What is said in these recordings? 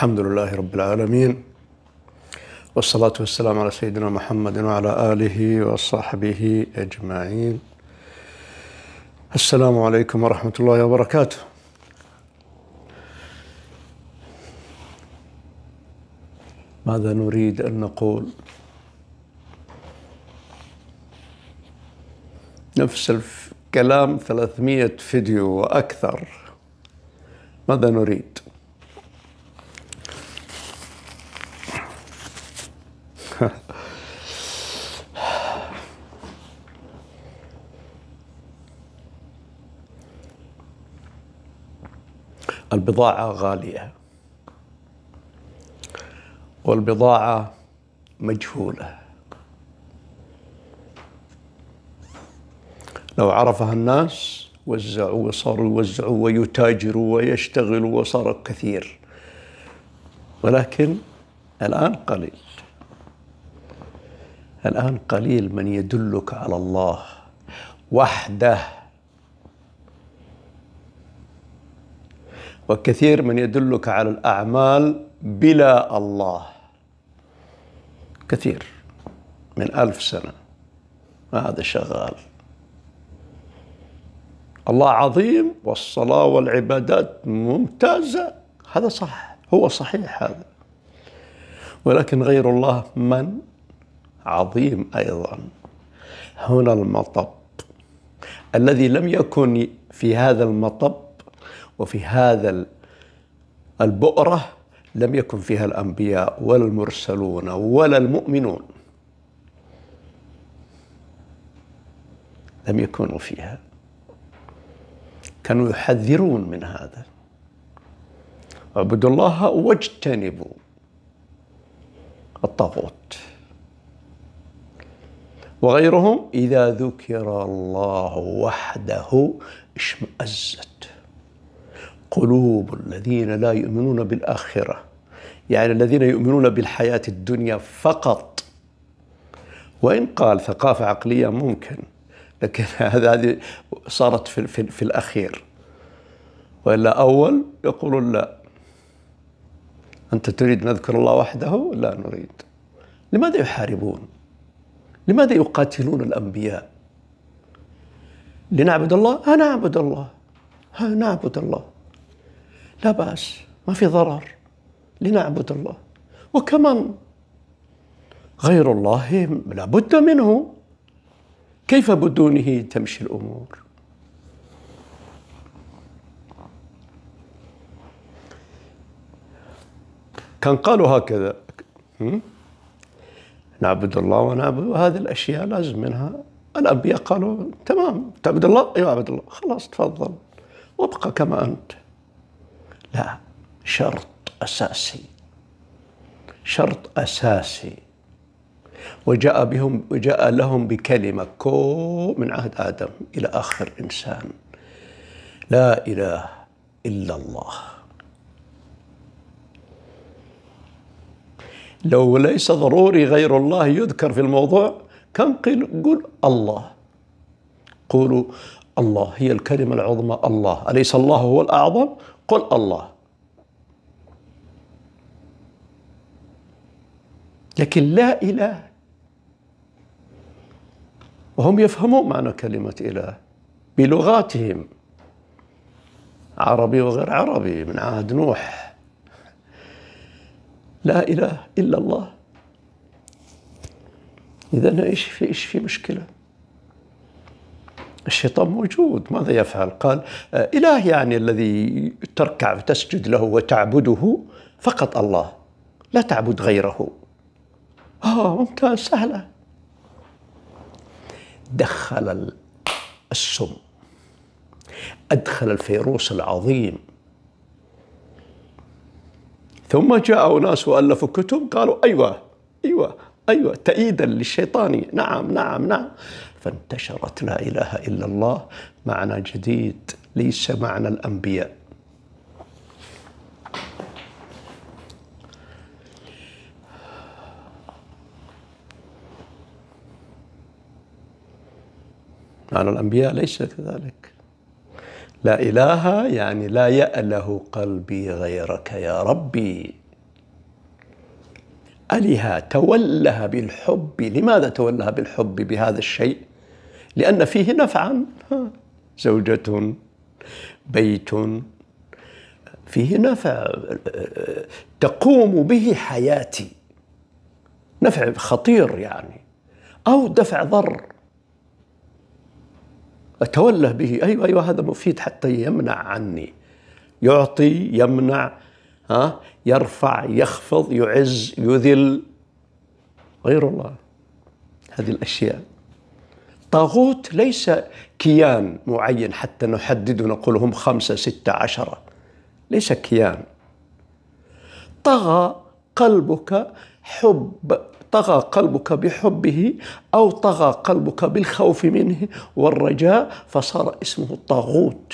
الحمد لله رب العالمين والصلاة والسلام على سيدنا محمد وعلى آله وصحبه أجمعين السلام عليكم ورحمة الله وبركاته ماذا نريد أن نقول نفس الكلام 300 فيديو وأكثر ماذا نريد البضاعة غالية والبضاعة مجهولة لو عرفها الناس وزعوا وصاروا يوزعوا ويتاجروا ويشتغلوا وصار كثير ولكن الآن قليل الآن قليل من يدلك على الله وحده وكثير من يدلك على الأعمال بلا الله كثير من ألف سنة ما هذا شغال الله عظيم والصلاة والعبادات ممتازة هذا صح هو صحيح هذا ولكن غير الله من عظيم أيضا هنا المطب الذي لم يكن في هذا المطب وفي هذا البؤرة لم يكن فيها الأنبياء ولا المرسلون ولا المؤمنون لم يكونوا فيها كانوا يحذرون من هذا اعبدوا الله واجتنبوا الطاغوت وغيرهم إذا ذكر الله وحده اشمأزت قلوب الذين لا يؤمنون بالآخرة يعني الذين يؤمنون بالحياة الدنيا فقط وإن قال ثقافة عقلية ممكن لكن هذه صارت في, في, في الأخير وإلا أول يقولون لا أنت تريد نذكر الله وحده لا نريد لماذا يحاربون لماذا يقاتلون الأنبياء لنعبد الله أنا أعبد الله نعبد الله لا بأس ما في ضرر لنعبد الله وكمان غير الله لابد منه كيف بدونه تمشي الأمور كان قالوا هكذا نعبد الله ونعبد وهذه الأشياء لازم منها الأنبياء قالوا تمام تعبد الله يعبد إيه، الله خلاص تفضل وابقى كما أنت لا شرط أساسي شرط أساسي وجاء بهم وجاء لهم بكلمة كو من عهد آدم إلى آخر إنسان لا إله إلا الله لو ليس ضروري غير الله يذكر في الموضوع كم قل قل الله قولوا الله هي الكلمة العظمى الله أليس الله هو الأعظم قل الله لكن لا إله وهم يفهمون معنى كلمة إله بلغاتهم عربي وغير عربي من عهد نوح لا إله إلا الله إذا إيش في إيش في مشكلة؟ الشيطان موجود ماذا يفعل قال آه، إله يعني الذي تركع وتسجد له وتعبده فقط الله لا تعبد غيره آه ممتاز سهلة دخل السم أدخل الفيروس العظيم ثم جاءوا ناس وألفوا كتب قالوا أيوة أيوة أيوة تأييدا للشيطاني نعم نعم نعم فانتشرت لا إله إلا الله معنى جديد ليس معنى الأنبياء معنى الأنبياء ليس كذلك لا إله يعني لا يأله قلبي غيرك يا ربي أله تولها بالحب لماذا تولها بالحب بهذا الشيء لأن فيه نفعا زوجة بيت فيه نفع تقوم به حياتي نفع خطير يعني أو دفع ضر أتوله به أيوة أيوة هذا مفيد حتى يمنع عني يعطي يمنع ها يرفع يخفض يعز يذل غير الله هذه الأشياء طاغوت ليس كيان معين حتى نحدد ونقول هم خمسة ستة عشرة ليس كيان طغى قلبك حب طغى قلبك بحبه أو طغى قلبك بالخوف منه والرجاء فصار اسمه الطاغوت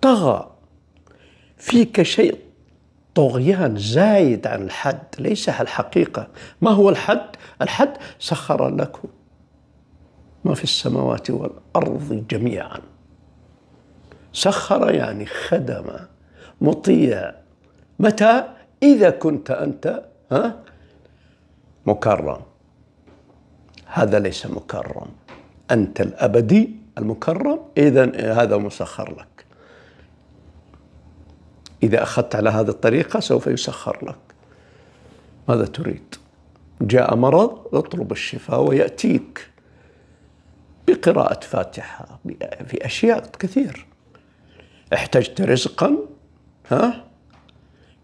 طغى فيك شيء طغيان زايد عن الحد ليس الحقيقة ما هو الحد؟ الحد سخر لكم ما في السماوات والأرض جميعا سخر يعني خدم مطيع متى؟ إذا كنت أنت ها مكرم هذا ليس مكرم أنت الأبدي المكرم إذا هذا مسخر لك إذا أخذت على هذه الطريقة سوف يسخر لك ماذا تريد جاء مرض اطلب الشفاء ويأتيك بقراءة فاتحة في أشياء كثير احتجت رزقا ها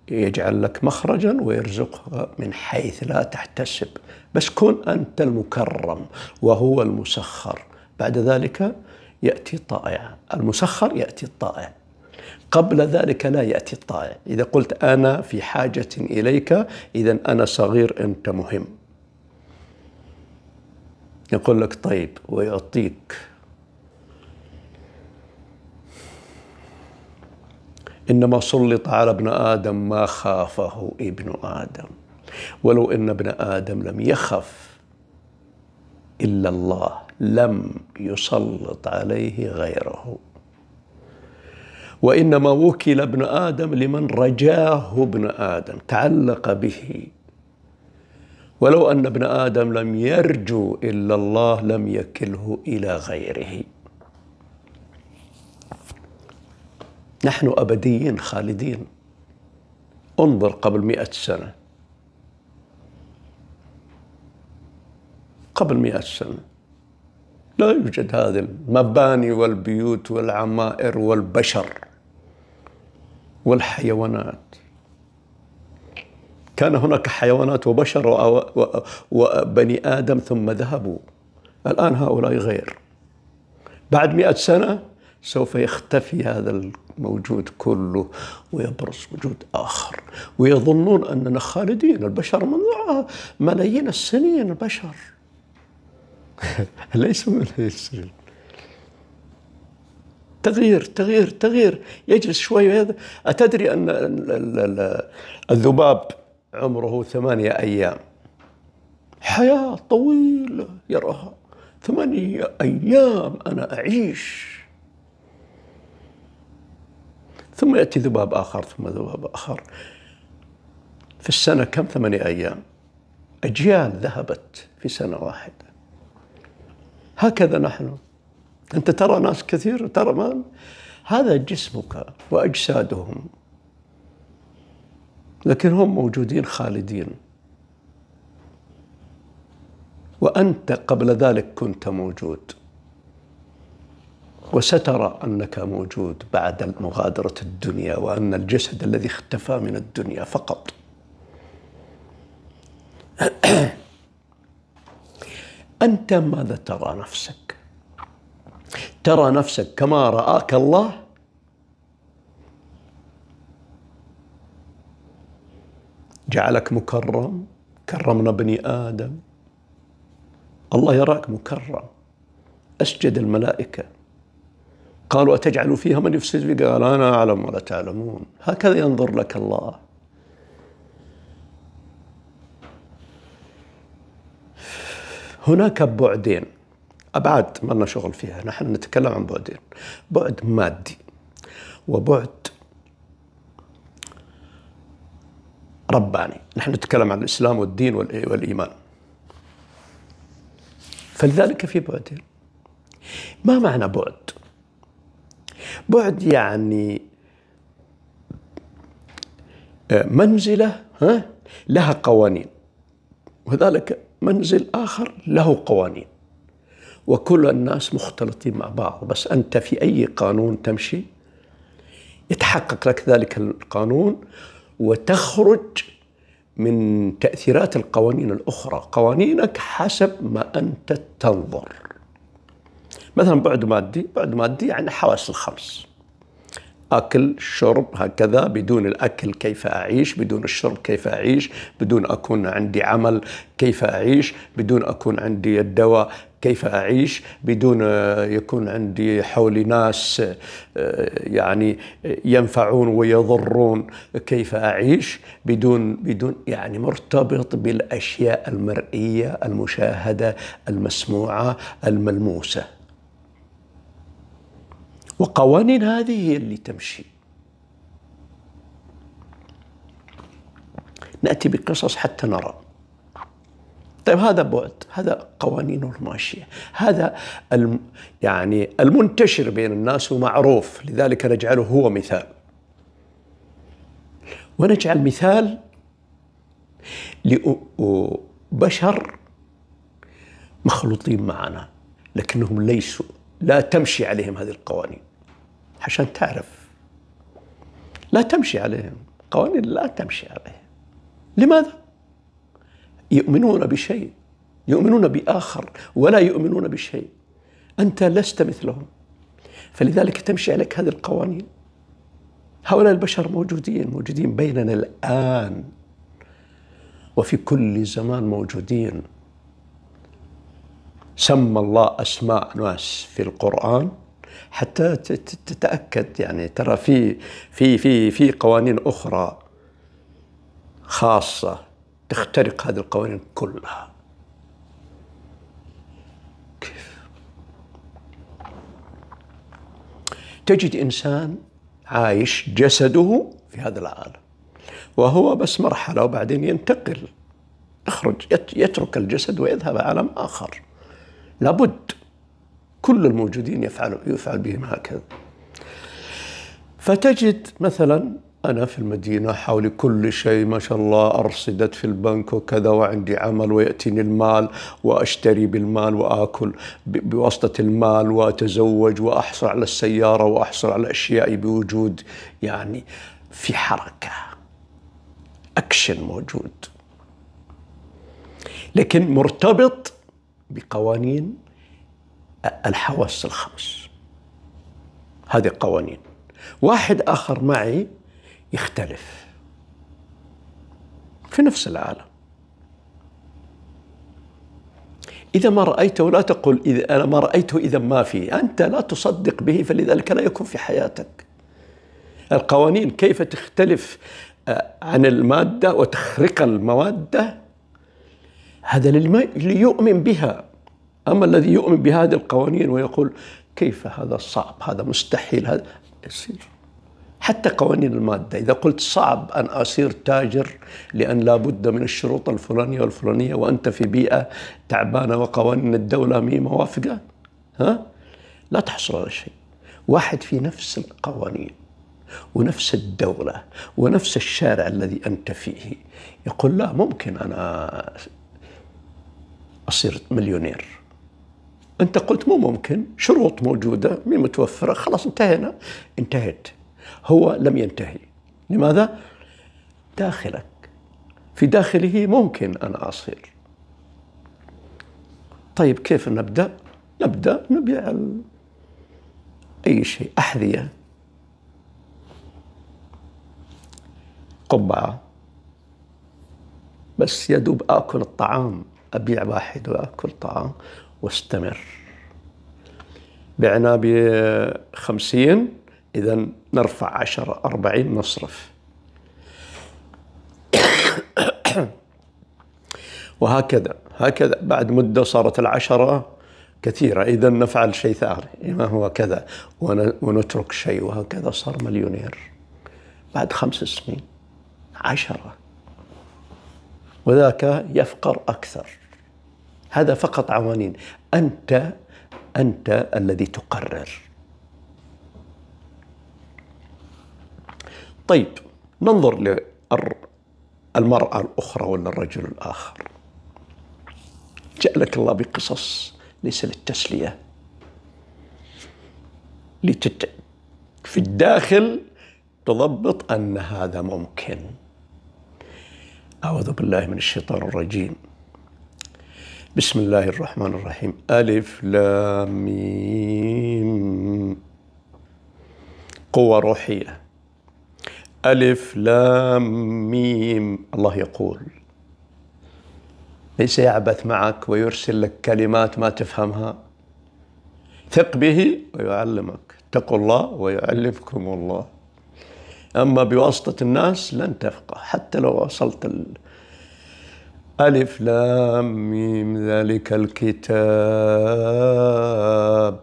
يجعل لك مخرجا ويرزقها من حيث لا تحتسب بس كن أنت المكرم وهو المسخر بعد ذلك يأتي الطائع المسخر يأتي الطائع قبل ذلك لا يأتي الطائع إذا قلت أنا في حاجة إليك إذا أنا صغير أنت مهم يقول لك طيب ويعطيك إنما سلط على ابن آدم ما خافه ابن آدم ولو إن ابن آدم لم يخف إلا الله لم يسلط عليه غيره وإنما وكل ابن آدم لمن رجاه ابن آدم تعلق به ولو أن ابن آدم لم يرجو إلا الله لم يكله إلى غيره نحن أبديين خالدين انظر قبل مئة سنة قبل مئة سنة لا يوجد هذه المباني والبيوت والعمائر والبشر والحيوانات كان هناك حيوانات وبشر وبني آدم ثم ذهبوا الآن هؤلاء غير بعد مئة سنة سوف يختفي هذا الموجود كله ويبرز وجود آخر ويظنون أننا خالدين البشر من ملايين السنين البشر ليس من السنين تغيير تغيير تغيير يجلس شوي هذا أتدري أن الذباب عمره ثمانية أيام حياة طويلة يراها ثمانية أيام أنا أعيش ثم يأتي ذباب آخر ثم ذباب آخر في السنة كم ثمانية أيام أجيال ذهبت في سنة واحدة هكذا نحن أنت ترى ناس كثير ترى ما هذا جسمك وأجسادهم لكن هم موجودين خالدين وأنت قبل ذلك كنت موجود وسترى أنك موجود بعد مغادرة الدنيا وأن الجسد الذي اختفى من الدنيا فقط أنت ماذا ترى نفسك ترى نفسك كما رآك الله جعلك مكرم كرمنا بني آدم الله يراك مكرم أسجد الملائكة قالوا أتجعل فيها من يفسد قال أنا أعلم ولا تعلمون هكذا ينظر لك الله هناك بعدين أبعاد ما لنا شغل فيها نحن نتكلم عن بعدين بعد مادي وبعد رباني نحن نتكلم عن الإسلام والدين والإيمان فلذلك في بعدين ما معنى بعد بعد يعني آه، منزلة ها لها قوانين وذلك منزل آخر له قوانين وكل الناس مختلطين مع بعض بس أنت في أي قانون تمشي يتحقق لك ذلك القانون وتخرج من تأثيرات القوانين الأخرى قوانينك حسب ما أنت تنظر مثلا بعد مادي بعد مادي يعني حواس الخمس أكل شرب هكذا بدون الأكل كيف أعيش بدون الشرب كيف أعيش بدون أكون عندي عمل كيف أعيش بدون أكون عندي الدواء كيف أعيش بدون آه، يكون عندي حولي ناس آه، يعني آه، ينفعون ويضرون كيف أعيش بدون بدون يعني مرتبط بالأشياء المرئية المشاهدة المسموعة الملموسة وقوانين هذه هي اللي تمشي نأتي بقصص حتى نرى طيب هذا بعد هذا قوانينه الماشية هذا الم يعني المنتشر بين الناس ومعروف لذلك نجعله هو مثال ونجعل مثال لبشر مخلوطين معنا لكنهم ليسوا لا تمشي عليهم هذه القوانين عشان تعرف لا تمشي عليهم قوانين لا تمشي عليهم لماذا؟ يؤمنون بشيء يؤمنون باخر ولا يؤمنون بشيء انت لست مثلهم فلذلك تمشي عليك هذه القوانين هؤلاء البشر موجودين موجودين بيننا الان وفي كل زمان موجودين سمى الله اسماء ناس في القران حتى تتاكد يعني ترى في في في في قوانين اخرى خاصه تخترق هذه القوانين كلها كيف تجد إنسان عايش جسده في هذا العالم وهو بس مرحلة وبعدين ينتقل يخرج يترك الجسد ويذهب عالم آخر لابد كل الموجودين يفعل يفعل بهم هكذا فتجد مثلا أنا في المدينة حولي كل شيء ما شاء الله أرصدت في البنك وكذا وعندي عمل ويأتيني المال وأشتري بالمال وآكل بواسطة المال وأتزوج وأحصل على السيارة وأحصل على أشيائي بوجود يعني في حركة أكشن موجود لكن مرتبط بقوانين الحواس الخمس هذه قوانين واحد آخر معي يختلف في نفس العالم إذا ما رأيته لا تقل إذا أنا ما رأيته إذا ما فيه أنت لا تصدق به فلذلك لا يكون في حياتك القوانين كيف تختلف آه، عن المادة وتخرق المواد هذا ليؤمن بها أما الذي يؤمن بهذه القوانين ويقول كيف هذا صعب هذا مستحيل هذا يصير حتى قوانين المادة إذا قلت صعب أن أصير تاجر لأن لابد من الشروط الفلانية والفلانية وأنت في بيئة تعبانة وقوانين الدولة مي موافقة ها لا تحصل على شيء واحد في نفس القوانين ونفس الدولة ونفس الشارع الذي أنت فيه يقول لا ممكن أنا أصير مليونير أنت قلت مو ممكن شروط موجودة مي متوفرة خلاص انتهينا انتهيت هو لم ينتهي لماذا؟ داخلك في داخله ممكن أن أصير طيب كيف نبدأ؟ نبدأ نبيع أي شيء أحذية قبعة بس يدوب آكل الطعام أبيع واحد وآكل طعام واستمر بعنا بخمسين إذا نرفع عشرة أربعين نصرف وهكذا هكذا بعد مدة صارت العشرة كثيرة إذا نفعل شيء ثاني ما هو كذا ونترك شيء وهكذا صار مليونير بعد خمس سنين عشرة وذاك يفقر أكثر هذا فقط عوانين أنت أنت الذي تقرر طيب ننظر للمرأة الأخرى ولا الرجل الآخر جعلك الله بقصص ليس للتسلية لتت... في الداخل تضبط أن هذا ممكن أعوذ بالله من الشيطان الرجيم بسم الله الرحمن الرحيم ألف لام قوة روحية ألف لام ميم الله يقول ليس يعبث معك ويرسل لك كلمات ما تفهمها ثق به ويعلمك اتقوا الله ويعلمكم الله أما بواسطة الناس لن تفقه حتى لو وصلت ال... ألف لام ميم ذلك الكتاب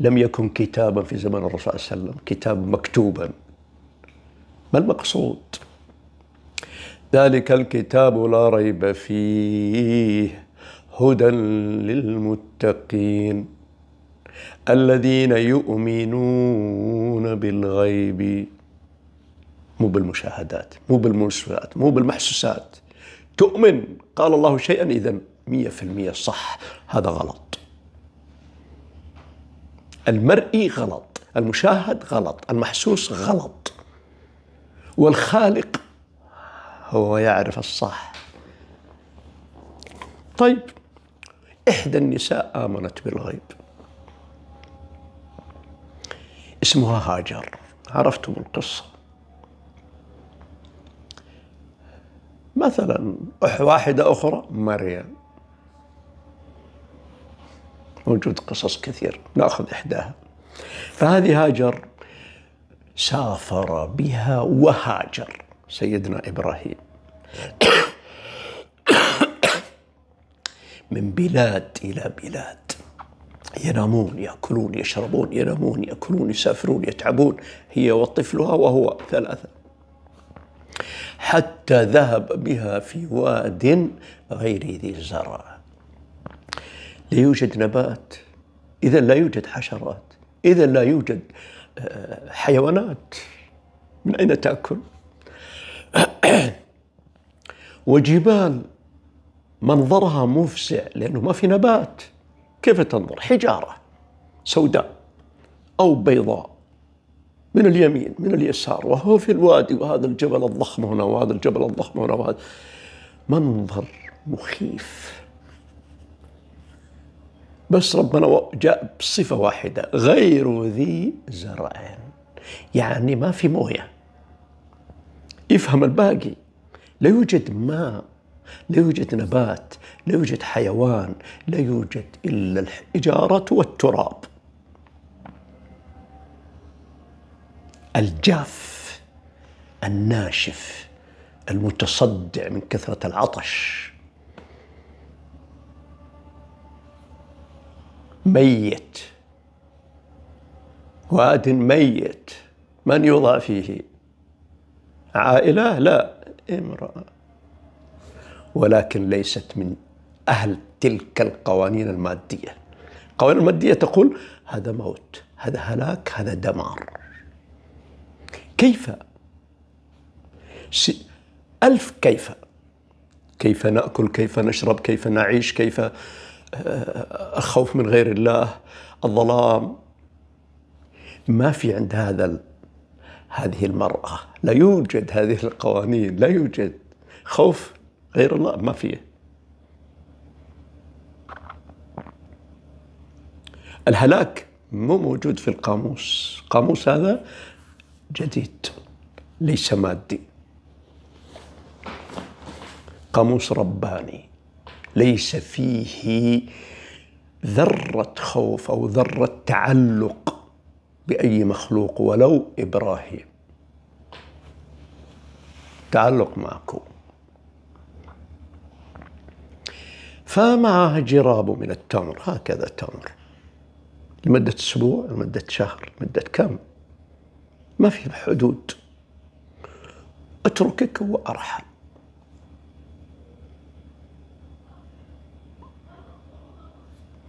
لم يكن كتابا في زمن الرسول صلى الله عليه وسلم كتاب مكتوبا ما المقصود ذلك الكتاب لا ريب فيه هدى للمتقين الذين يؤمنون بالغيب مو بالمشاهدات مو بالمنسوات مو بالمحسوسات تؤمن قال الله شيئا إذا مية في المية صح هذا غلط المرئي غلط المشاهد غلط المحسوس غلط والخالق هو يعرف الصح طيب إحدى النساء آمنت بالغيب اسمها هاجر عرفتم القصة مثلا واحدة أخرى مريم موجود قصص كثير ناخذ إحداها فهذه هاجر سافر بها وهاجر سيدنا ابراهيم من بلاد الى بلاد ينامون ياكلون يشربون ينامون ياكلون يسافرون يتعبون هي وطفلها وهو ثلاثه حتى ذهب بها في واد غير ذي زرع لا يوجد نبات اذا لا يوجد حشرات اذا لا يوجد حيوانات من أين تأكل؟ وجبال منظرها مفزع لأنه ما في نبات كيف تنظر؟ حجارة سوداء أو بيضاء من اليمين من اليسار وهو في الوادي وهذا الجبل الضخم هنا وهذا الجبل الضخم هنا وهذا منظر مخيف بس ربنا جاء بصفة واحدة غير ذي زرع يعني ما في موية يفهم الباقي لا يوجد ماء لا يوجد نبات لا يوجد حيوان لا يوجد إلا الحجارة والتراب الجاف الناشف المتصدع من كثرة العطش ميت واد ميت من يوضع فيه عائلة لا امرأة ولكن ليست من أهل تلك القوانين المادية القوانين المادية تقول هذا موت هذا هلاك هذا دمار كيف ألف كيف كيف نأكل كيف نشرب كيف نعيش كيف الخوف من غير الله الظلام ما في عند هذا هذه المرأة لا يوجد هذه القوانين لا يوجد خوف غير الله ما فيه الهلاك مو موجود في القاموس قاموس هذا جديد ليس مادي قاموس رباني ليس فيه ذره خوف او ذره تعلق باي مخلوق ولو ابراهيم تعلق معكم فمعها جراب من التمر هكذا تمر لمدة أسبوع لمدة شهر لمدة كم ما في حدود أتركك وأرحل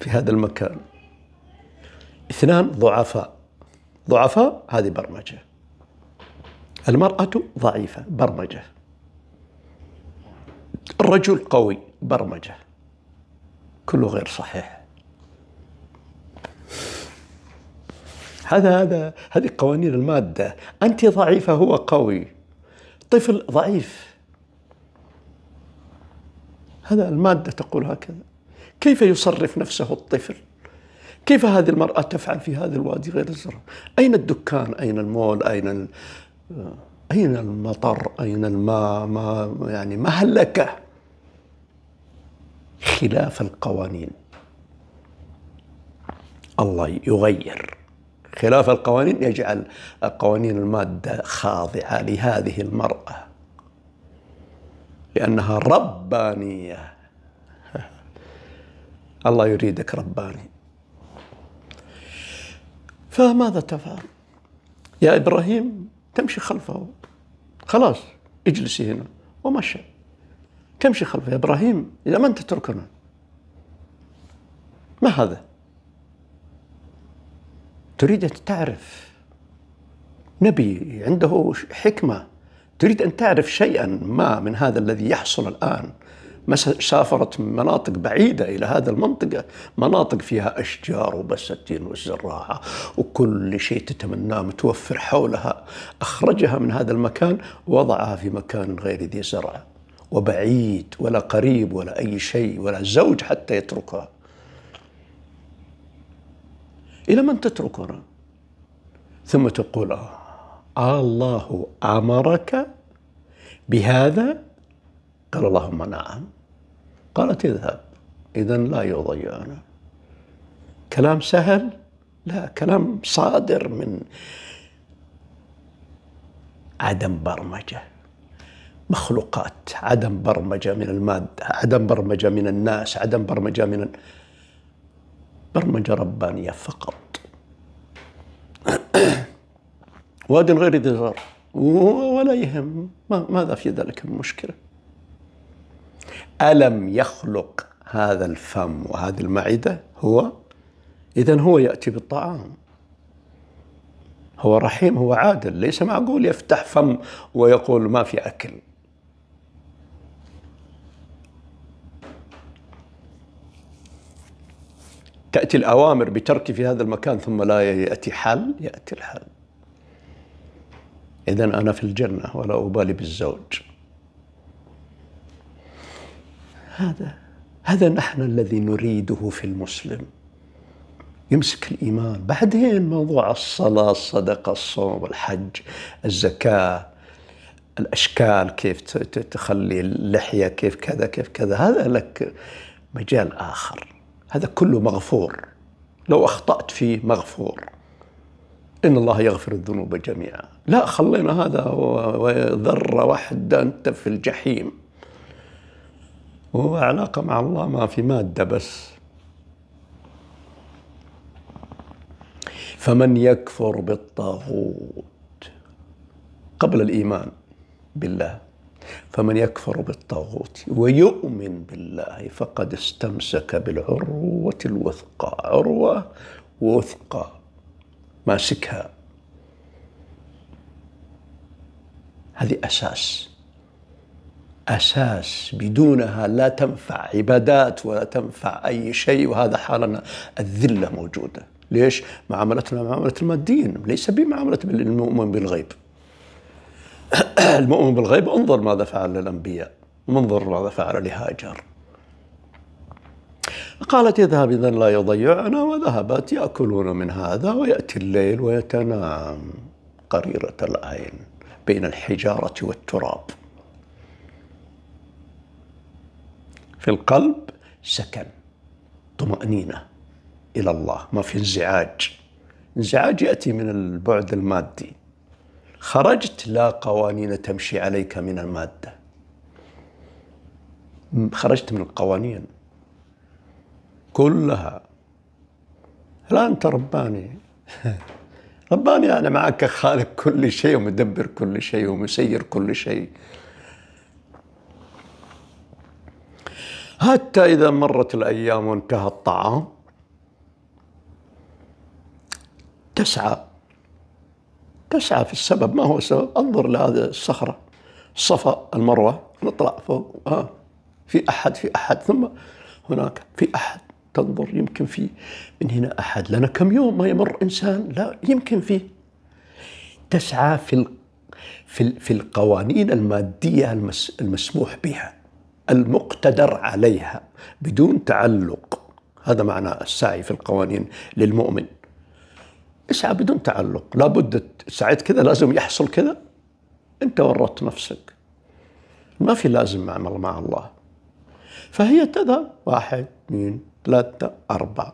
في هذا المكان اثنان ضعفاء ضعفاء هذه برمجة المرأة ضعيفة برمجة الرجل قوي برمجة كله غير صحيح هذا هذا هذه قوانين المادة أنت ضعيفة هو قوي طفل ضعيف هذا المادة تقول هكذا كيف يصرف نفسه الطفل كيف هذه المرأة تفعل في هذا الوادي غير الزرع أين الدكان أين المول أين أين المطر أين الماء ما يعني مهلكة خلاف القوانين الله يغير خلاف القوانين يجعل قوانين المادة خاضعة لهذه المرأة لأنها ربانية الله يريدك رباني فماذا تفعل يا إبراهيم تمشي خلفه خلاص اجلسي هنا ومشى تمشي خلفه يا إبراهيم إلى من تتركنا ما هذا تريد أن تعرف نبي عنده حكمة تريد أن تعرف شيئا ما من هذا الذي يحصل الآن سافرت من مناطق بعيدة إلى هذا المنطقة مناطق فيها أشجار وبساتين والزراعة وكل شيء تتمناه متوفر حولها أخرجها من هذا المكان ووضعها في مكان غير ذي زرع وبعيد ولا قريب ولا أي شيء ولا زوج حتى يتركها إلى من تتركنا ثم تقول آه الله أمرك بهذا قال اللهم نعم قالت اذهب إذا لا يضيعنا كلام سهل لا كلام صادر من عدم برمجه مخلوقات عدم برمجه من الماده عدم برمجه من الناس عدم برمجه من برمجه ربانيه فقط واد غير ذي ولا يهم ماذا في ذلك المشكله ألم يخلق هذا الفم وهذه المعدة هو إذا هو يأتي بالطعام هو رحيم هو عادل ليس معقول يفتح فم ويقول ما في أكل تأتي الأوامر بترك في هذا المكان ثم لا يأتي حل يأتي الحل إذا أنا في الجنة ولا أبالي بالزوج هذا هذا نحن الذي نريده في المسلم يمسك الإيمان بعدين موضوع الصلاة الصدقة الصوم الحج الزكاة الأشكال كيف تخلي اللحية كيف كذا كيف كذا هذا لك مجال آخر هذا كله مغفور لو أخطأت فيه مغفور إن الله يغفر الذنوب جميعا لا خلينا هذا وذرة واحدة أنت في الجحيم وهو علاقة مع الله ما في مادة بس فمن يكفر بالطاغوت قبل الإيمان بالله فمن يكفر بالطاغوت ويؤمن بالله فقد استمسك بالعروة الوثقى عروة وثقى ماسكها هذه أساس أساس بدونها لا تنفع عبادات ولا تنفع أي شيء وهذا حالنا الذلة موجودة ليش؟ معاملتنا معاملة الماديين ليس بمعاملة المؤمن بالغيب المؤمن بالغيب انظر ماذا فعل للأنبياء انظر ماذا فعل لهاجر قالت اذهب إذا لا يضيعنا وذهبت يأكلون من هذا ويأتي الليل ويتنام قريرة العين بين الحجارة والتراب في القلب سكن طمأنينة إلى الله ما في انزعاج انزعاج يأتي من البعد المادي خرجت لا قوانين تمشي عليك من المادة خرجت من القوانين كلها لا أنت رباني رباني أنا معك خالق كل شيء ومدبر كل شيء ومسير كل شيء حتى إذا مرت الأيام وانتهى الطعام تسعى تسعى في السبب ما هو السبب انظر لهذه الصخرة صفا المروة نطلع فوق آه. في أحد في أحد ثم هناك في أحد تنظر يمكن في من هنا أحد لنا كم يوم ما يمر إنسان لا يمكن فيه تسعى في في القوانين المادية المسموح بها المقتدر عليها بدون تعلق هذا معنى السعي في القوانين للمؤمن اسعى بدون تعلق لابد سعيت كذا لازم يحصل كذا انت ورطت نفسك ما في لازم اعمل مع الله فهي كذا واحد اثنين ثلاثة أربعة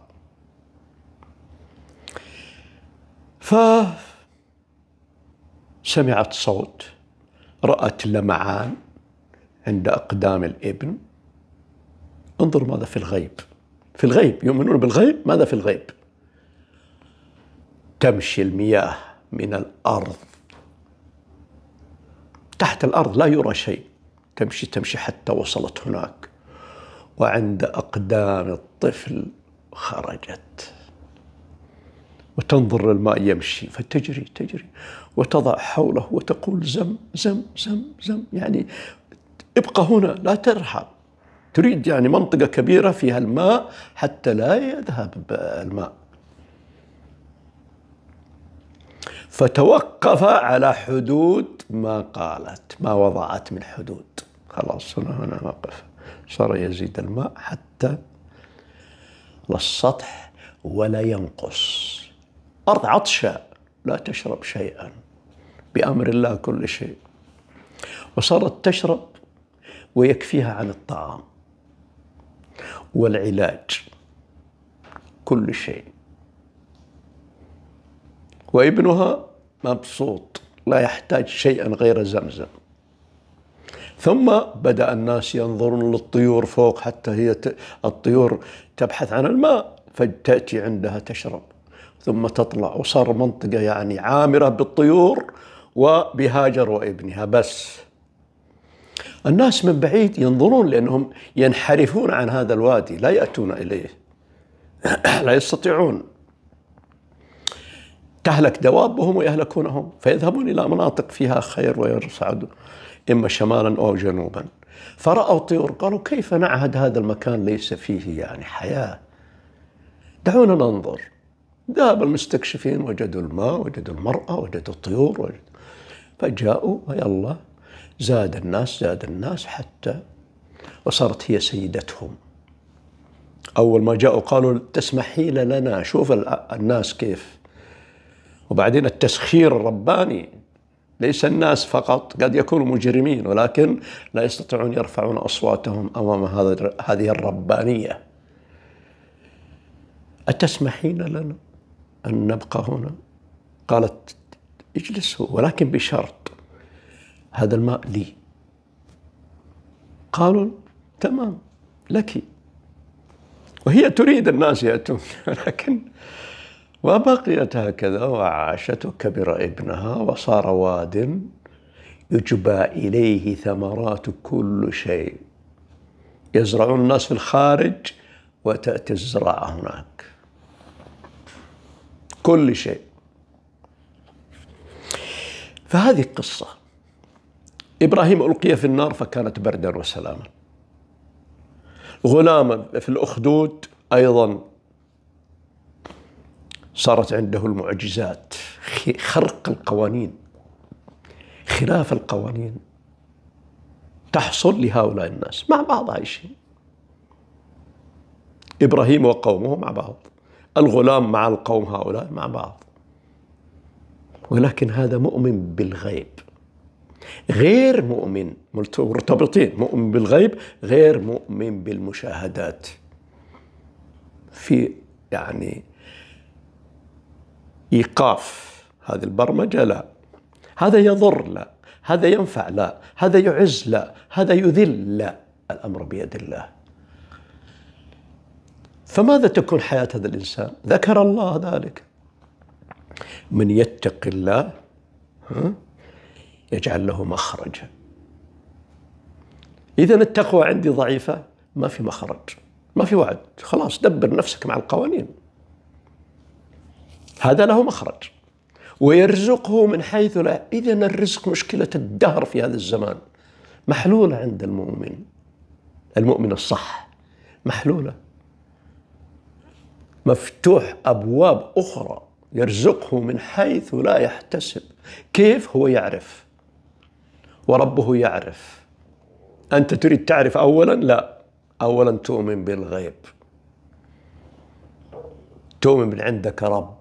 فسمعت صوت رأت لمعان عند أقدام الابن انظر ماذا في الغيب في الغيب يؤمنون بالغيب ماذا في الغيب تمشي المياه من الأرض تحت الأرض لا يرى شيء تمشي تمشي حتى وصلت هناك وعند أقدام الطفل خرجت وتنظر للماء يمشي فتجري تجري وتضع حوله وتقول زم زم زم زم يعني ابقى هنا لا ترحل تريد يعني منطقة كبيرة فيها الماء حتى لا يذهب الماء فتوقف على حدود ما قالت ما وضعت من حدود خلاص هنا هنا وقف صار يزيد الماء حتى للسطح ولا ينقص أرض عطشة لا تشرب شيئا بأمر الله كل شيء وصارت تشرب ويكفيها عن الطعام والعلاج كل شيء وابنها مبسوط لا يحتاج شيئا غير زمزم ثم بدأ الناس ينظرون للطيور فوق حتى هي الطيور تبحث عن الماء فتأتي عندها تشرب ثم تطلع وصار منطقة يعني عامرة بالطيور وبهاجر وابنها بس الناس من بعيد ينظرون لأنهم ينحرفون عن هذا الوادي لا يأتون إليه لا يستطيعون تهلك دوابهم ويهلكونهم فيذهبون إلى مناطق فيها خير ويصعدون إما شمالا أو جنوبا فرأوا طيور قالوا كيف نعهد هذا المكان ليس فيه يعني حياة دعونا ننظر ذهب المستكشفين وجدوا الماء وجدوا المرأة وجدوا الطيور وجدوا فجاءوا ويلا زاد الناس زاد الناس حتى وصارت هي سيدتهم أول ما جاءوا قالوا تسمحين لنا شوف الناس كيف وبعدين التسخير الرباني ليس الناس فقط قد يكونوا مجرمين ولكن لا يستطيعون يرفعون أصواتهم أمام هذا هذه الربانية أتسمحين لنا أن نبقى هنا قالت اجلسوا ولكن بشرط هذا الماء لي قالوا تمام لك وهي تريد الناس يأتون لكن وبقيت هكذا وعاشت وكبر ابنها وصار واد يجبى إليه ثمرات كل شيء يزرع الناس في الخارج وتأتي الزراعة هناك كل شيء فهذه قصة إبراهيم ألقي في النار فكانت بردا وسلاما غلاما في الأخدود أيضا صارت عنده المعجزات خرق القوانين خلاف القوانين تحصل لهؤلاء الناس مع بعض عايشين إبراهيم وقومه مع بعض الغلام مع القوم هؤلاء مع بعض ولكن هذا مؤمن بالغيب غير مؤمن مرتبطين مؤمن بالغيب غير مؤمن بالمشاهدات في يعني ايقاف هذه البرمجه لا هذا يضر لا هذا ينفع لا هذا يعز لا هذا يذل لا الامر بيد الله فماذا تكون حياه هذا الانسان ذكر الله ذلك من يتق الله ها يجعل له مخرجا إذا التقوى عندي ضعيفة ما في مخرج ما في وعد خلاص دبر نفسك مع القوانين هذا له مخرج ويرزقه من حيث لا إذا الرزق مشكلة الدهر في هذا الزمان محلولة عند المؤمن المؤمن الصح محلولة مفتوح أبواب أخرى يرزقه من حيث لا يحتسب كيف هو يعرف وربه يعرف أنت تريد تعرف أولا لا أولا تؤمن بالغيب تؤمن من عندك رب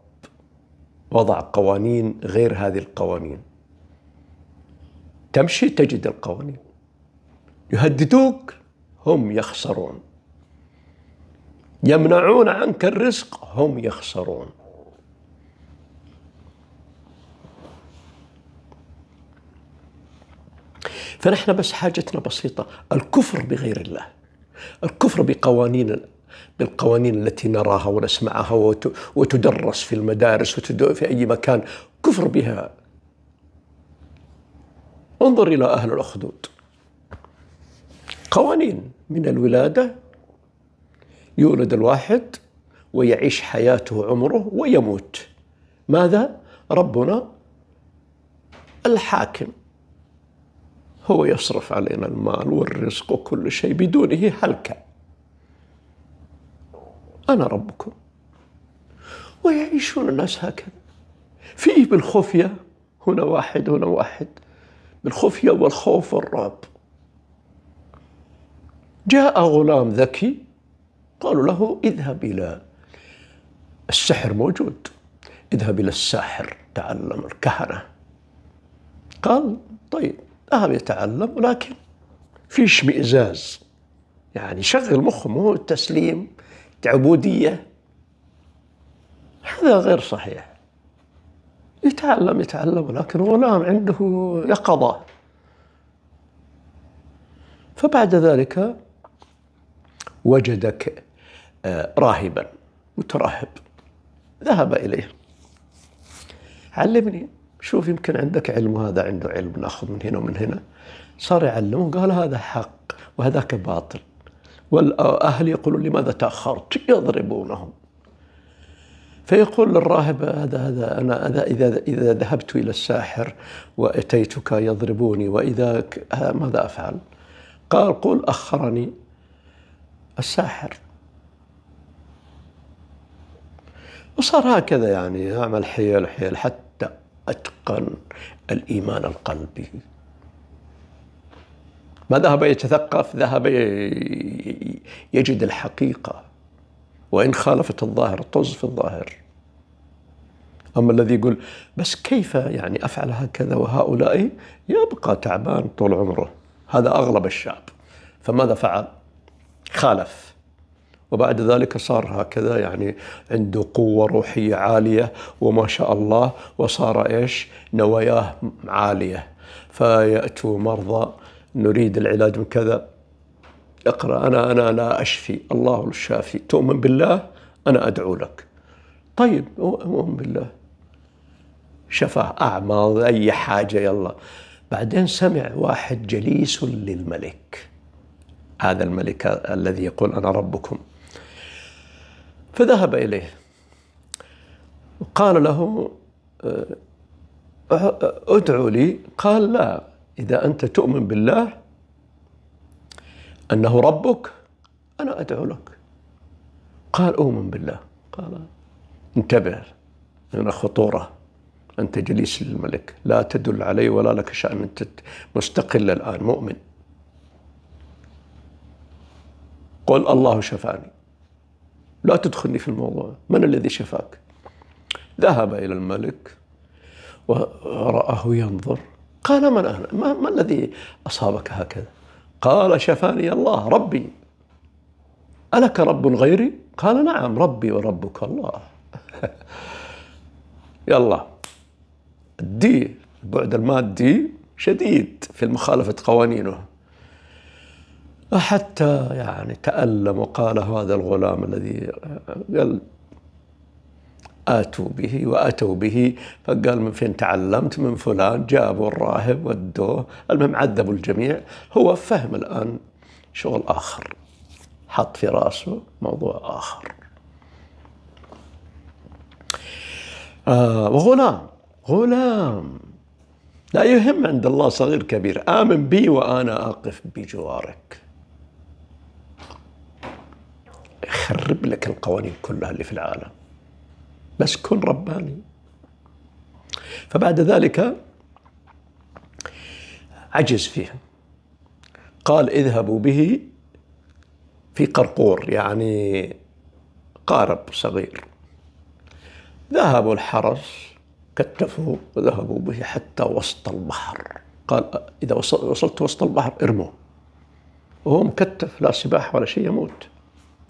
وضع قوانين غير هذه القوانين تمشي تجد القوانين يهددوك هم يخسرون يمنعون عنك الرزق هم يخسرون فنحن بس حاجتنا بسيطة الكفر بغير الله الكفر بقوانين بالقوانين التي نراها ونسمعها وتدرس في المدارس في أي مكان كفر بها انظر إلى أهل الأخدود قوانين من الولادة يولد الواحد ويعيش حياته عمره ويموت ماذا ربنا الحاكم هو يصرف علينا المال والرزق وكل شيء بدونه هلكة أنا ربكم ويعيشون الناس هكذا في بالخفية هنا واحد هنا واحد بالخفية والخوف والرعب جاء غلام ذكي قالوا له اذهب إلى السحر موجود اذهب إلى الساحر تعلم الكهنة قال طيب ذهب يتعلم ولكن في اشمئزاز يعني شغل مخه مو التسليم تعبودية هذا غير صحيح يتعلم يتعلم ولكن هو نام عنده يقظة فبعد ذلك وجدك آه، راهبا مترهب ذهب إليه علمني شوف يمكن عندك علم وهذا عنده علم ناخذ من هنا ومن هنا صار يعلمه قال هذا حق وهذاك باطل والأهل يقولون لماذا تأخرت يضربونهم فيقول للراهب هذا هذا انا اذا اذا ذهبت الى الساحر واتيتك يضربوني واذا ماذا افعل؟ قال قل اخرني الساحر وصار هكذا يعني يعمل حيل حيل حتى أتقن الإيمان القلبي ما ذهب يتثقف ذهب يجد الحقيقة وإن خالفت الظاهر طز في الظاهر أما الذي يقول بس كيف يعني أفعل هكذا وهؤلاء يبقى تعبان طول عمره هذا أغلب الشعب فماذا فعل؟ خالف وبعد ذلك صار هكذا يعني عنده قوة روحية عالية وما شاء الله وصار ايش؟ نواياه عالية فيأتوا مرضى نريد العلاج من كذا اقرأ أنا أنا لا أشفي الله الشافي تؤمن بالله أنا أدعو لك طيب أؤمن بالله شفاه أعمى أي حاجة يلا بعدين سمع واحد جليس للملك هذا الملك الذي يقول أنا ربكم فذهب إليه قال له أه، ادعو لي قال لا إذا أنت تؤمن بالله أنه ربك أنا أدعو لك قال أؤمن بالله قال انتبه هنا خطورة أنت جليس للملك لا تدل علي ولا لك شأن أنت مستقل الآن مؤمن قل الله شفاني لا تدخلني في الموضوع من الذي شفاك ذهب إلى الملك ورآه ينظر قال من أنا ما, ما الذي أصابك هكذا قال شفاني الله ربي ألك رب غيري قال نعم ربي وربك الله يلا الدي البعد المادي شديد في مخالفة قوانينه حتى يعني تألم وقال هذا الغلام الذي قال آتوا به وأتوا به فقال من فين تعلمت من فلان جابوا الراهب ودوه المهم عذبوا الجميع هو فهم الآن شغل آخر حط في راسه موضوع آخر آه وغلام غلام لا يهم عند الله صغير كبير آمن بي وأنا أقف بجوارك خرب لك القوانين كلها اللي في العالم بس كن رباني فبعد ذلك عجز فيها قال اذهبوا به في قرقور يعني قارب صغير ذهبوا الحرس كتفوه وذهبوا به حتى وسط البحر قال إذا وصلت وسط البحر ارموه وهو مكتف لا سباحة ولا شيء يموت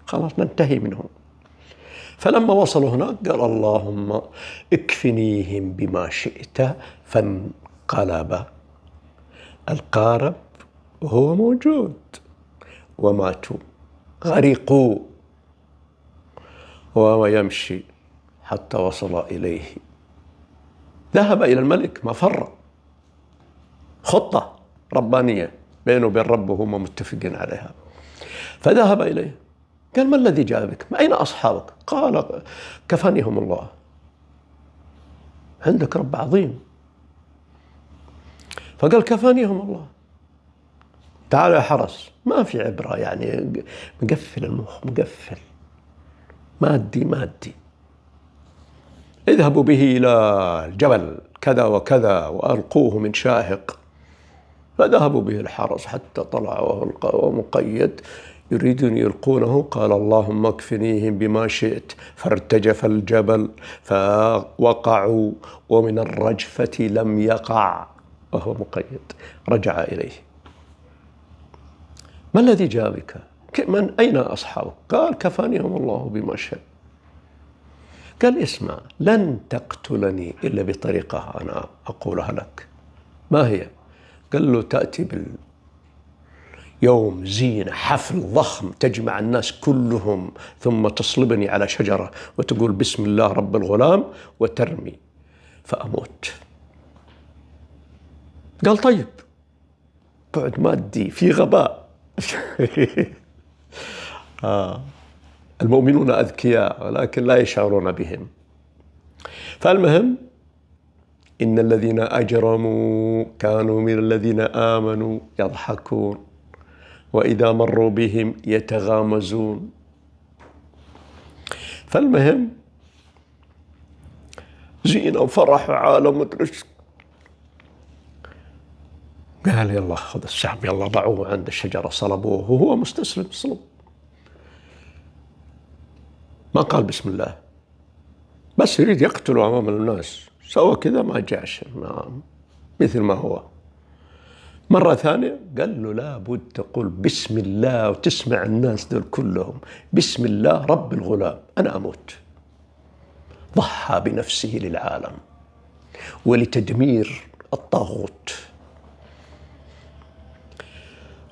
خلاص ننتهي منهم فلما وصلوا هناك قال اللهم اكفنيهم بما شئت فانقلب القارب هو موجود وماتوا غرقوا وهو يمشي حتى وصل إليه ذهب إلى الملك ما فر خطة ربانية بينه وبين ربه هم متفقين عليها فذهب إليه قال ما الذي جاء بك أين أصحابك قال كفانيهم الله عندك رب عظيم فقال كفانيهم الله تعال يا حرس ما في عبرة يعني مقفل المخ مقفل مادي مادي اذهبوا به إلى الجبل كذا وكذا وألقوه من شاهق فذهبوا به الحرس حتى طلع وهو مقيد يريدون يلقونه قال اللهم اكفنيهم بما شئت فارتجف الجبل فوقعوا ومن الرجفة لم يقع وهو مقيد رجع إليه ما الذي جاء بك؟ من أين أصحابك قال كفانيهم الله بما شاء قال اسمع لن تقتلني إلا بطريقة أنا أقولها لك ما هي قال له تأتي بال يوم زينة حفل ضخم تجمع الناس كلهم ثم تصلبني على شجرة وتقول بسم الله رب الغلام وترمي فأموت قال طيب بعد مادي في غباء آه. المؤمنون أذكياء ولكن لا يشعرون بهم فالمهم إن الذين أجرموا كانوا من الذين آمنوا يضحكون وإذا مروا بهم يتغامزون فالمهم زينة وفرح وعالم مدرش قال يلا خذ السهم يلا ضعوه عند الشجرة صلبوه وهو مستسلم صلب ما قال بسم الله بس يريد يقتله أمام الناس سوى كذا ما جاش ما نعم، مثل ما هو مرة ثانية قال له لابد تقول بسم الله وتسمع الناس دول كلهم بسم الله رب الغلام أنا أموت ضحى بنفسه للعالم ولتدمير الطاغوت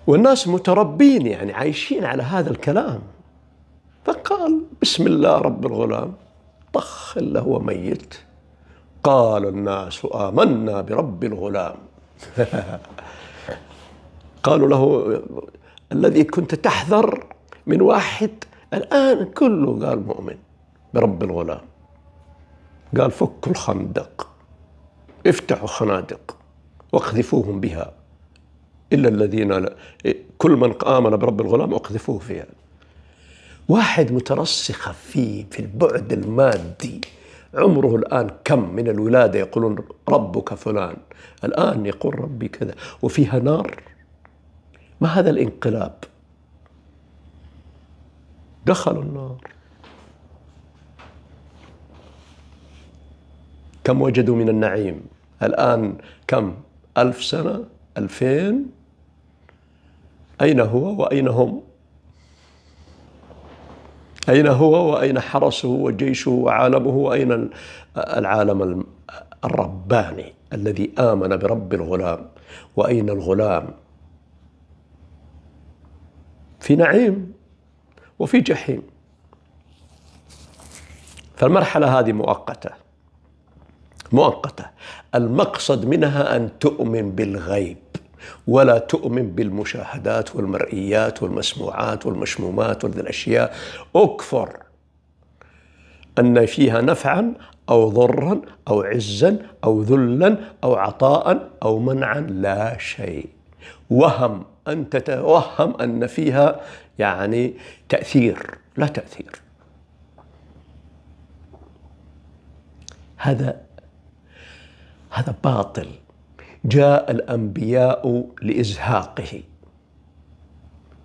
والناس متربين يعني عايشين على هذا الكلام فقال بسم الله رب الغلام طخ إلا هو ميت قال الناس آمنا برب الغلام قالوا له الذي كنت تحذر من واحد الآن كله قال مؤمن برب الغلام قال فكوا الخندق افتحوا خنادق واقذفوهم بها إلا الذين كل من آمن برب الغلام أقذفوه فيها واحد مترسخ في في البعد المادي عمره الآن كم من الولادة يقولون ربك فلان الآن يقول ربي كذا وفيها نار ما هذا الانقلاب دخلوا النار كم وجدوا من النعيم الآن كم ألف سنة ألفين أين هو وأين هم أين هو وأين حرسه وجيشه وعالمه وأين العالم الرباني الذي آمن برب الغلام وأين الغلام في نعيم وفي جحيم فالمرحلة هذه مؤقتة مؤقتة المقصد منها أن تؤمن بالغيب ولا تؤمن بالمشاهدات والمرئيات والمسموعات والمشمومات والأشياء أكفر أن فيها نفعا أو ضرا أو عزا أو ذلا أو عطاء أو منعا لا شيء وهم أن تتوهم أن فيها يعني تأثير لا تأثير هذا هذا باطل جاء الأنبياء لإزهاقه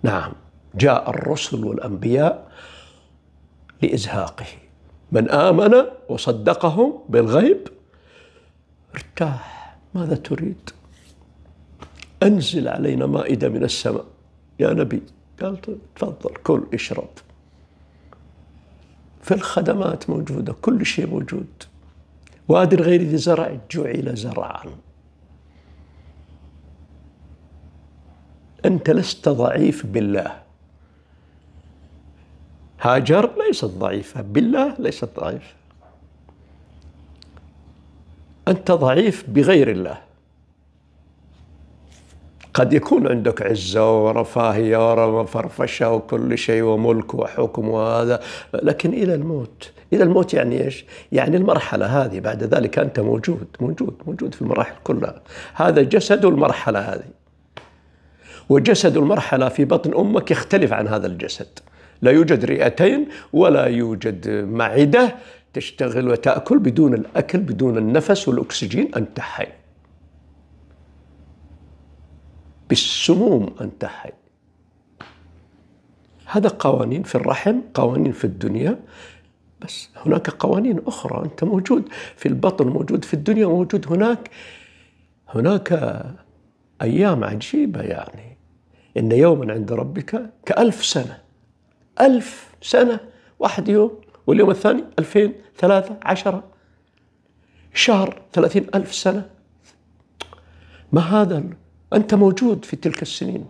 نعم جاء الرسل والأنبياء لإزهاقه من آمن وصدقهم بالغيب ارتاح ماذا تريد؟ انزل علينا مائده من السماء يا نبي قال تفضل كل اشرب في الخدمات موجوده كل شيء موجود وادي غير ذي زرع جعل زرعا انت لست ضعيف بالله هاجر ليست ضعيفه بالله ليست ضعيفه انت ضعيف بغير الله قد يكون عندك عزة ورفاهية وفرفشة وكل شيء وملك وحكم وهذا لكن إلى الموت إلى الموت يعني إيش؟ يعني المرحلة هذه بعد ذلك أنت موجود موجود موجود في المراحل كلها هذا جسد المرحلة هذه وجسد المرحلة في بطن أمك يختلف عن هذا الجسد لا يوجد رئتين ولا يوجد معدة تشتغل وتأكل بدون الأكل بدون النفس والأكسجين أنت حي بالسموم أنت حي هذا قوانين في الرحم قوانين في الدنيا بس هناك قوانين أخرى أنت موجود في البطن موجود في الدنيا موجود هناك هناك أيام عجيبة يعني إن يوما عند ربك كألف سنة ألف سنة واحد يوم واليوم الثاني ألفين ثلاثة عشرة شهر ثلاثين ألف سنة ما هذا أنت موجود في تلك السنين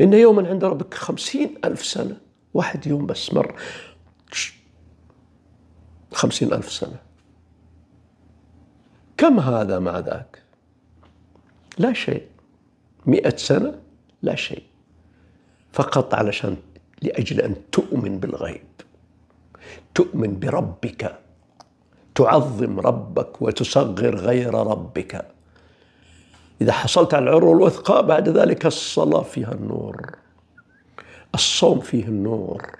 إن يوما عند ربك خمسين ألف سنة واحد يوم بس مر خمسين ألف سنة كم هذا مع ذاك لا شيء مئة سنة لا شيء فقط علشان لأجل أن تؤمن بالغيب تؤمن بربك تعظم ربك وتصغر غير ربك إذا حصلت على العروة الوثقى بعد ذلك الصلاة فيها النور الصوم فيه النور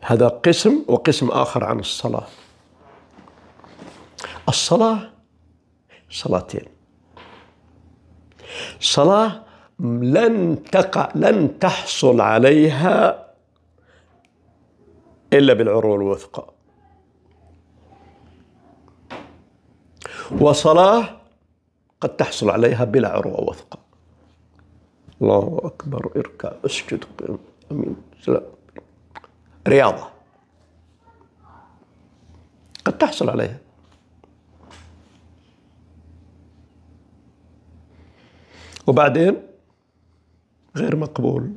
هذا قسم وقسم آخر عن الصلاة الصلاة صلاتين صلاة لن تقع لن تحصل عليها إلا بالعروة الوثقى وصلاة قد تحصل عليها بلا عروة وثقة الله أكبر اركع اسجد أمين سلام رياضة قد تحصل عليها وبعدين غير مقبول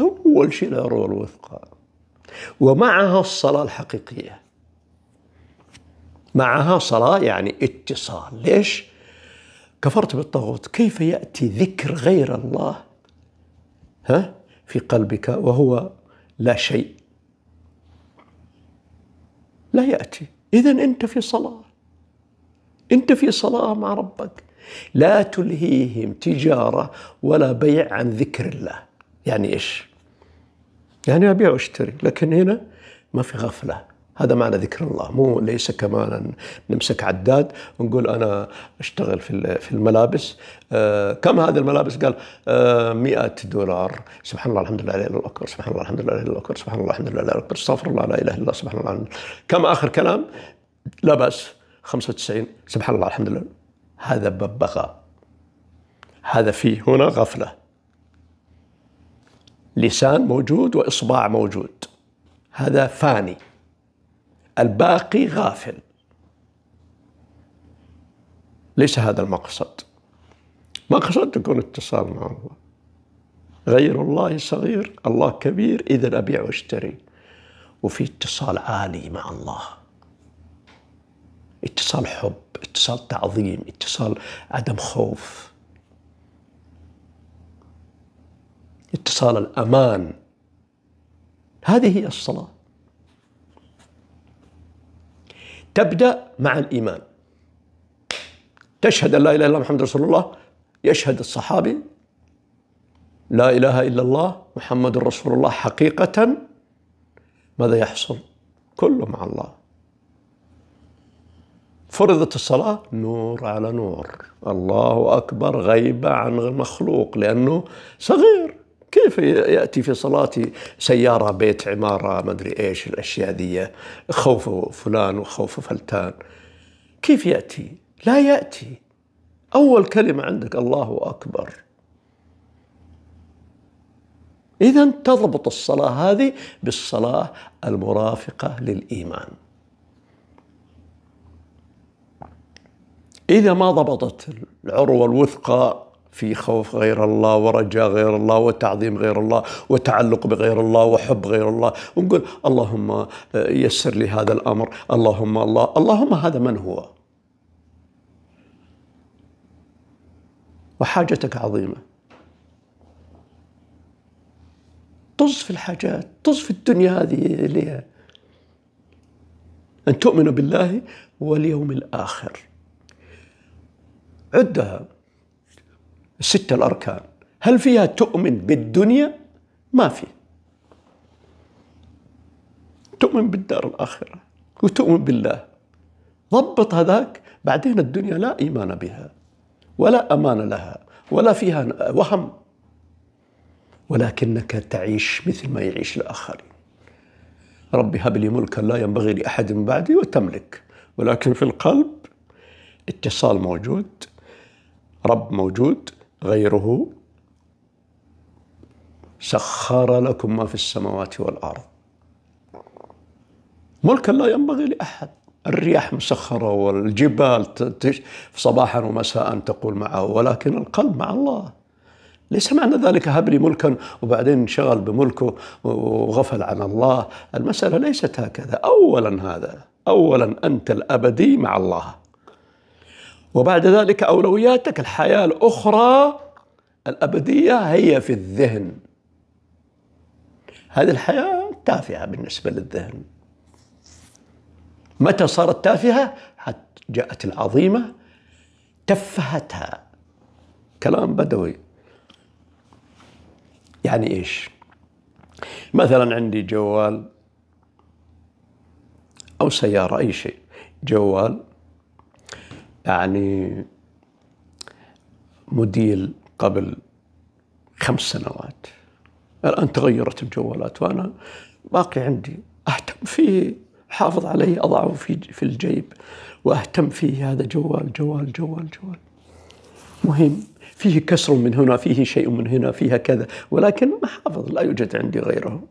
أول شيء العروة الوثقى ومعها الصلاة الحقيقية معها صلاة يعني اتصال ليش؟ كفرت بالطاغوت كيف يأتي ذكر غير الله ها في قلبك وهو لا شيء لا يأتي إذا أنت في صلاة أنت في صلاة مع ربك لا تلهيهم تجارة ولا بيع عن ذكر الله يعني إيش يعني أبيع وأشتري لكن هنا ما في غفلة هذا معنى ذكر الله مو ليس كمان نمسك عداد ونقول انا اشتغل في في الملابس آه، كم هذه الملابس قال 100 آه، دولار سبحان الله الحمد لله لا اله سبحان الله الحمد لله لا اله سبحان الله الحمد لله لا اله استغفر الله لا اله الا الله سبحان الله كم اخر كلام لا باس 95 سبحان الله الحمد لله هذا ببغاء هذا فيه هنا غفله لسان موجود واصبع موجود هذا فاني الباقي غافل ليس هذا المقصد مقصد تكون اتصال مع الله غير الله صغير الله كبير إذا أبيع واشتري وفي اتصال عالي مع الله اتصال حب اتصال تعظيم اتصال عدم خوف اتصال الأمان هذه هي الصلاة تبدأ مع الايمان تشهد لا إله إلا الله محمد رسول الله يشهد الصحابي لا إله إلا الله محمد رسول الله حقيقة ماذا يحصل كله مع الله فرضت الصلاة نور على نور الله أكبر غيبة عن المخلوق لأنه صغير كيف ياتي في صلاتي سياره بيت عماره ما ادري ايش الاشياء ذي خوف فلان وخوف فلتان كيف ياتي لا ياتي اول كلمه عندك الله اكبر اذا تضبط الصلاه هذه بالصلاه المرافقه للايمان اذا ما ضبطت العروه الوثقى في خوف غير الله ورجاء غير الله وتعظيم غير الله وتعلق بغير الله وحب غير الله ونقول اللهم آه، يسر لي هذا الأمر اللهم الله اللهم هذا من هو وحاجتك عظيمة طز في الحاجات طز في الدنيا هذه ليه أن تؤمن بالله واليوم الآخر عدها الستة الأركان هل فيها تؤمن بالدنيا؟ ما في تؤمن بالدار الآخرة وتؤمن بالله ضبط هذاك بعدين الدنيا لا إيمان بها ولا أمان لها ولا فيها وهم ولكنك تعيش مثل ما يعيش الآخرين ربي هب لي ملكا لا ينبغي لأحد من بعدي وتملك ولكن في القلب اتصال موجود رب موجود غيره سخر لكم ما في السماوات والأرض ملكا لا ينبغي لأحد الرياح مسخرة والجبال صباحا ومساء تقول معه ولكن القلب مع الله ليس معنى ذلك هب لي ملكا وبعدين انشغل بملكه وغفل عن الله المسألة ليست هكذا أولا هذا أولا أنت الأبدي مع الله وبعد ذلك أولوياتك الحياة الأخرى الأبدية هي في الذهن هذه الحياة تافهة بالنسبة للذهن متى صارت تافهة حتى جاءت العظيمة تفهتها كلام بدوي يعني إيش مثلا عندي جوال أو سيارة أي شيء جوال يعني موديل قبل خمس سنوات الآن تغيرت الجوالات وأنا باقي عندي أهتم فيه حافظ عليه أضعه في في الجيب وأهتم فيه هذا جوال جوال جوال جوال مهم فيه كسر من هنا فيه شيء من هنا فيها كذا ولكن محافظ لا يوجد عندي غيره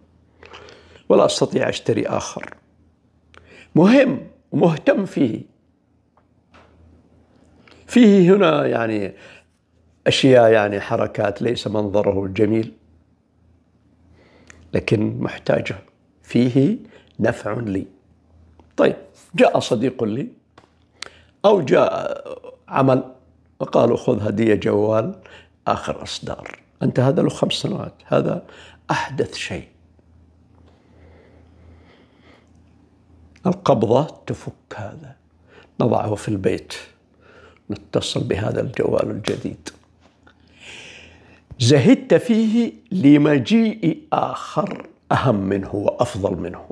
ولا أستطيع أشتري آخر مهم ومهتم فيه فيه هنا يعني أشياء يعني حركات ليس منظره الجميل لكن محتاجه فيه نفع لي طيب جاء صديق لي أو جاء عمل وقالوا خذ هدية جوال آخر إصدار أنت هذا له خمس سنوات هذا أحدث شيء القبضة تفك هذا نضعه في البيت نتصل بهذا الجوال الجديد زهدت فيه لمجيء آخر أهم منه وأفضل منه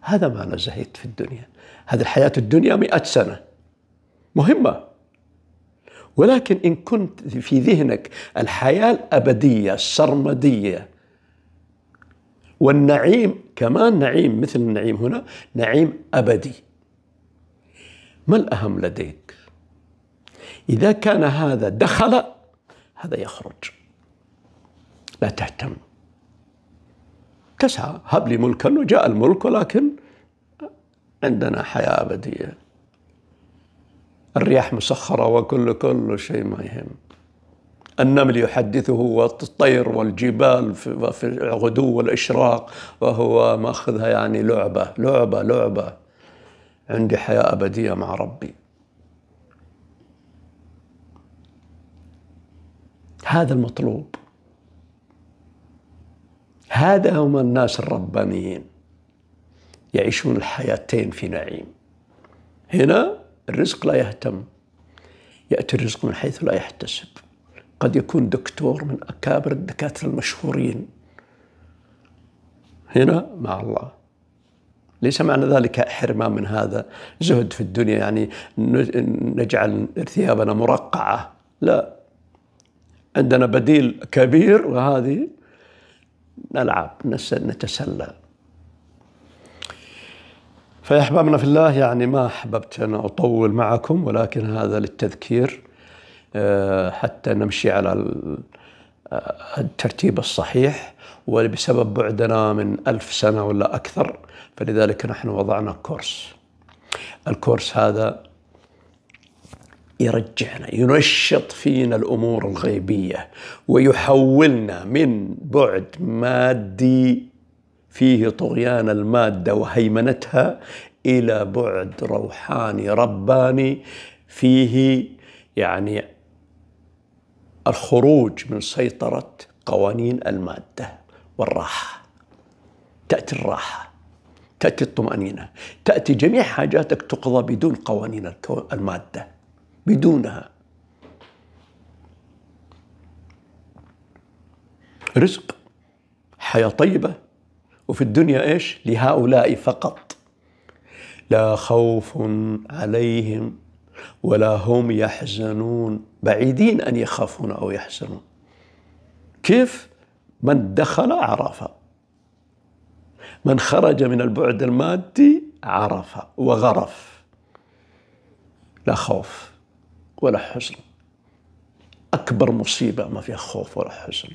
هذا ما أنا زهدت في الدنيا هذه الحياة الدنيا مئة سنة مهمة ولكن إن كنت في ذهنك الحياة الأبدية السرمدية والنعيم كمان نعيم مثل النعيم هنا نعيم أبدي ما الأهم لديك إذا كان هذا دخل هذا يخرج لا تهتم تسعى هب لي ملكا وجاء الملك ولكن عندنا حياة أبدية الرياح مسخرة وكل كل شيء ما يهم النمل يحدثه والطير والجبال في الغدو والإشراق وهو ماخذها يعني لعبة لعبة لعبة عندي حياة أبدية مع ربي هذا المطلوب هذا هم الناس الربانيين يعيشون الحياتين في نعيم هنا الرزق لا يهتم يأتي الرزق من حيث لا يحتسب قد يكون دكتور من أكابر الدكاترة المشهورين هنا مع الله ليس معنى ذلك حرمان من هذا زهد في الدنيا يعني نجعل ثيابنا مرقعة لا عندنا بديل كبير وهذه نلعب نتسلى فيا احبابنا في الله يعني ما احببت ان اطول معكم ولكن هذا للتذكير آه، حتى نمشي على آه، الترتيب الصحيح وبسبب بعدنا من ألف سنة ولا أكثر فلذلك نحن وضعنا كورس الكورس هذا يرجعنا ينشط فينا الامور الغيبيه ويحولنا من بعد مادي فيه طغيان الماده وهيمنتها الى بعد روحاني رباني فيه يعني الخروج من سيطره قوانين الماده والراحه تاتي الراحه تاتي الطمانينه تاتي جميع حاجاتك تقضى بدون قوانين الماده بدونها رزق حياة طيبة وفي الدنيا إيش لهؤلاء فقط لا خوف عليهم ولا هم يحزنون بعيدين أن يخافون أو يحزنون كيف من دخل عرف من خرج من البعد المادي عرف وغرف لا خوف ولا حزن أكبر مصيبة ما فيها خوف ولا حزن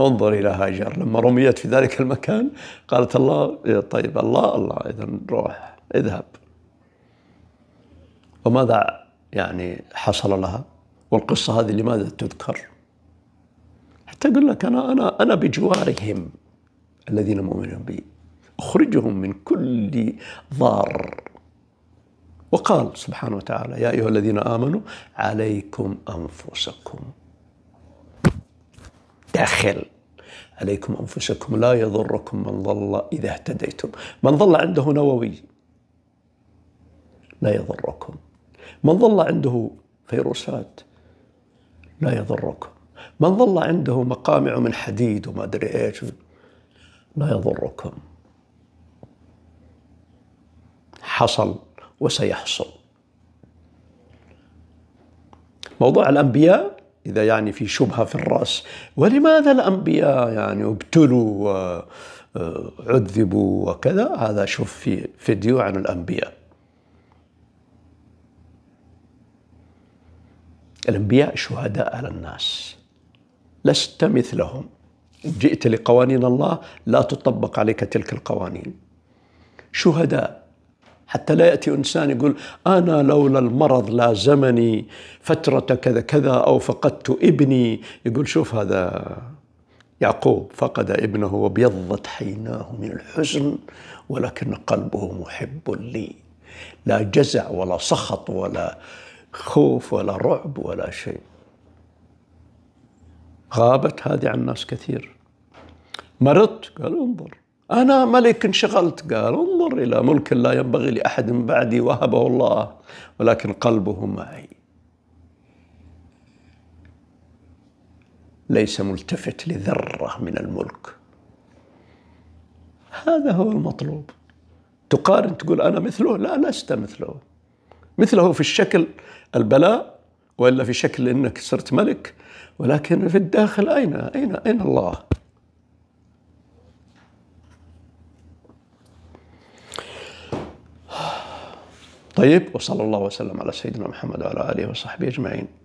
انظر إلى هاجر لما رميت في ذلك المكان قالت الله طيب الله الله إذا روح اذهب وماذا يعني حصل لها والقصة هذه لماذا تذكر حتى أقول لك أنا أنا أنا بجوارهم الذين مؤمنون بي أخرجهم من كل ضار وقال سبحانه وتعالى يا أيها الذين آمنوا عليكم أنفسكم داخل عليكم أنفسكم لا يضركم من ضل إذا اهتديتم من ضل عنده نووي لا يضركم من ضل عنده فيروسات لا يضركم من ظل عنده مقامع من حديد وما أدري إيش لا يضركم حصل وسيحصل موضوع الأنبياء إذا يعني في شبهة في الرأس ولماذا الأنبياء يعني ابتلوا وعذبوا آه، وكذا هذا شوف في فيديو عن الأنبياء الأنبياء شهداء على الناس لست مثلهم جئت لقوانين الله لا تطبق عليك تلك القوانين شهداء حتى لا يأتي إنسان يقول أنا لولا المرض لازمني فترة كذا كذا أو فقدت ابني يقول شوف هذا يعقوب فقد ابنه وابيضت حيناه من الحزن ولكن قلبه محب لي لا جزع ولا سخط ولا خوف ولا رعب ولا شيء غابت هذه عن ناس كثير مرضت قال انظر أنا ملك انشغلت قال انظر إلى ملك لا ينبغي لأحد من بعدي وهبه الله ولكن قلبه معي ليس ملتفت لذرة من الملك هذا هو المطلوب تقارن تقول أنا مثله لا لست مثله مثله في الشكل البلاء وإلا في شكل أنك صرت ملك ولكن في الداخل أين أين أين الله طيب وصلى الله وسلم على سيدنا محمد وعلى اله وصحبه اجمعين